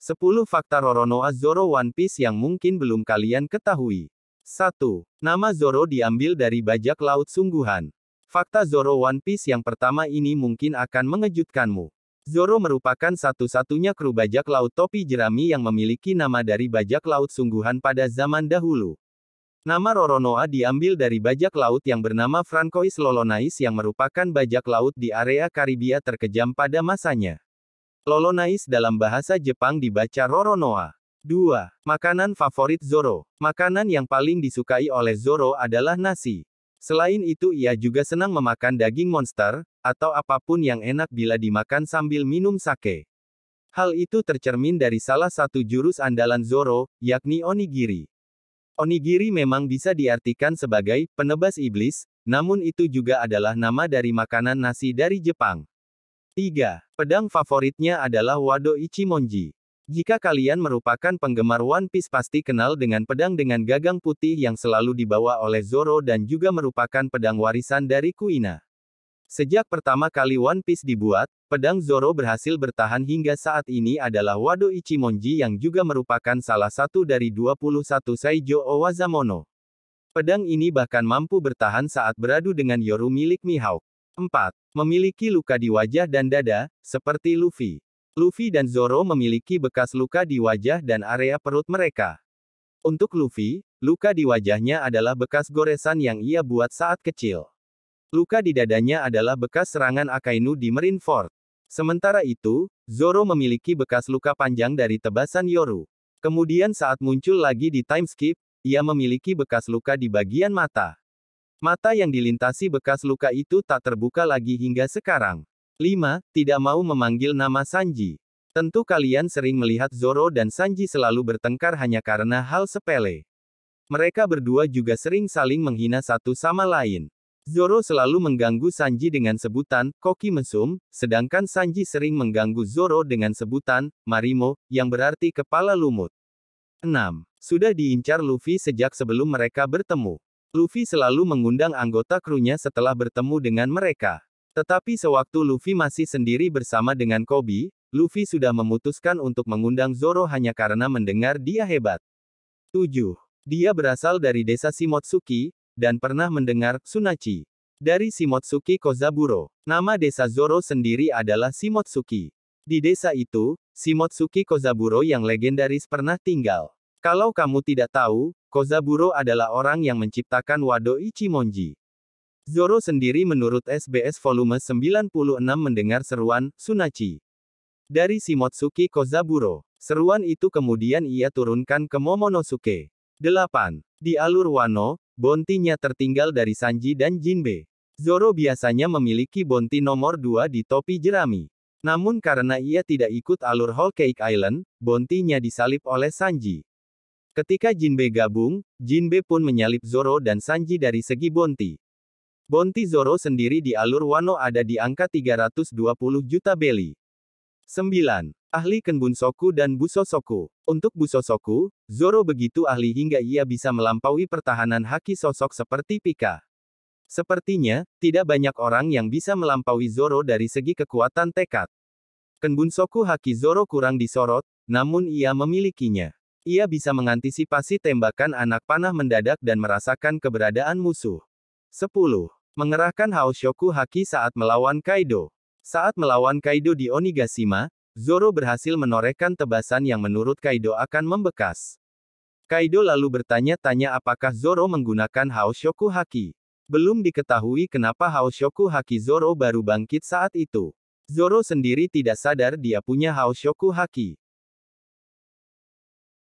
10 fakta Roronoa Zoro One Piece yang mungkin belum kalian ketahui. 1. Nama Zoro diambil dari bajak laut sungguhan. Fakta Zoro One Piece yang pertama ini mungkin akan mengejutkanmu. Zoro merupakan satu-satunya kru bajak laut topi jerami yang memiliki nama dari bajak laut sungguhan pada zaman dahulu. Nama Roronoa diambil dari bajak laut yang bernama Francois Lolonais yang merupakan bajak laut di area Karibia terkejam pada masanya. Lolonais dalam bahasa Jepang dibaca Roronoa. 2. Makanan favorit Zoro. Makanan yang paling disukai oleh Zoro adalah nasi. Selain itu ia juga senang memakan daging monster, atau apapun yang enak bila dimakan sambil minum sake. Hal itu tercermin dari salah satu jurus andalan Zoro, yakni Onigiri. Onigiri memang bisa diartikan sebagai penebas iblis, namun itu juga adalah nama dari makanan nasi dari Jepang. 3. Pedang favoritnya adalah Wado Ichimonji. Jika kalian merupakan penggemar One Piece pasti kenal dengan pedang dengan gagang putih yang selalu dibawa oleh Zoro dan juga merupakan pedang warisan dari Kuina. Sejak pertama kali One Piece dibuat, pedang Zoro berhasil bertahan hingga saat ini adalah Wado Ichimonji yang juga merupakan salah satu dari 21 Saijo Owazamono. Pedang ini bahkan mampu bertahan saat beradu dengan Yoru milik Mihawk. 4. Memiliki luka di wajah dan dada, seperti Luffy. Luffy dan Zoro memiliki bekas luka di wajah dan area perut mereka. Untuk Luffy, luka di wajahnya adalah bekas goresan yang ia buat saat kecil. Luka di dadanya adalah bekas serangan Akainu di Marineford. Sementara itu, Zoro memiliki bekas luka panjang dari tebasan Yoru. Kemudian saat muncul lagi di timeskip, ia memiliki bekas luka di bagian mata. Mata yang dilintasi bekas luka itu tak terbuka lagi hingga sekarang. 5. Tidak mau memanggil nama Sanji. Tentu kalian sering melihat Zoro dan Sanji selalu bertengkar hanya karena hal sepele. Mereka berdua juga sering saling menghina satu sama lain. Zoro selalu mengganggu Sanji dengan sebutan, Koki Mesum, sedangkan Sanji sering mengganggu Zoro dengan sebutan, Marimo, yang berarti kepala lumut. 6. Sudah diincar Luffy sejak sebelum mereka bertemu. Luffy selalu mengundang anggota krunya setelah bertemu dengan mereka. Tetapi sewaktu Luffy masih sendiri bersama dengan Kobe, Luffy sudah memutuskan untuk mengundang Zoro hanya karena mendengar dia hebat. 7. Dia berasal dari desa Shimotsuki, dan pernah mendengar Sunachi. Dari Shimotsuki Kozaburo, nama desa Zoro sendiri adalah Shimotsuki. Di desa itu, Shimotsuki Kozaburo yang legendaris pernah tinggal. Kalau kamu tidak tahu, Kozaburo adalah orang yang menciptakan Wado Ichimonji. Zoro sendiri menurut SBS volume 96 mendengar seruan, Sunachi. Dari Shimotsuki Kozaburo, seruan itu kemudian ia turunkan ke Momonosuke. 8. Di alur Wano, bontinya tertinggal dari Sanji dan Jinbe. Zoro biasanya memiliki bonti nomor 2 di topi jerami. Namun karena ia tidak ikut alur Whole Cake Island, bontinya disalip oleh Sanji. Ketika Jinbe gabung, Jinbe pun menyalip Zoro dan Sanji dari segi Bonti. Bonti Zoro sendiri di alur Wano ada di angka 320 juta beli. 9. Ahli Soku dan Busosoku. Untuk Busosoku, Zoro begitu ahli hingga ia bisa melampaui pertahanan haki sosok seperti Pika. Sepertinya, tidak banyak orang yang bisa melampaui Zoro dari segi kekuatan tekad. Soku haki Zoro kurang disorot, namun ia memilikinya. Ia bisa mengantisipasi tembakan anak panah mendadak dan merasakan keberadaan musuh. 10. Mengerahkan Haoshoku Haki saat melawan Kaido. Saat melawan Kaido di Onigashima, Zoro berhasil menorehkan tebasan yang menurut Kaido akan membekas. Kaido lalu bertanya-tanya apakah Zoro menggunakan Haoshoku Haki. Belum diketahui kenapa Haoshoku Haki Zoro baru bangkit saat itu. Zoro sendiri tidak sadar dia punya Haoshoku Haki.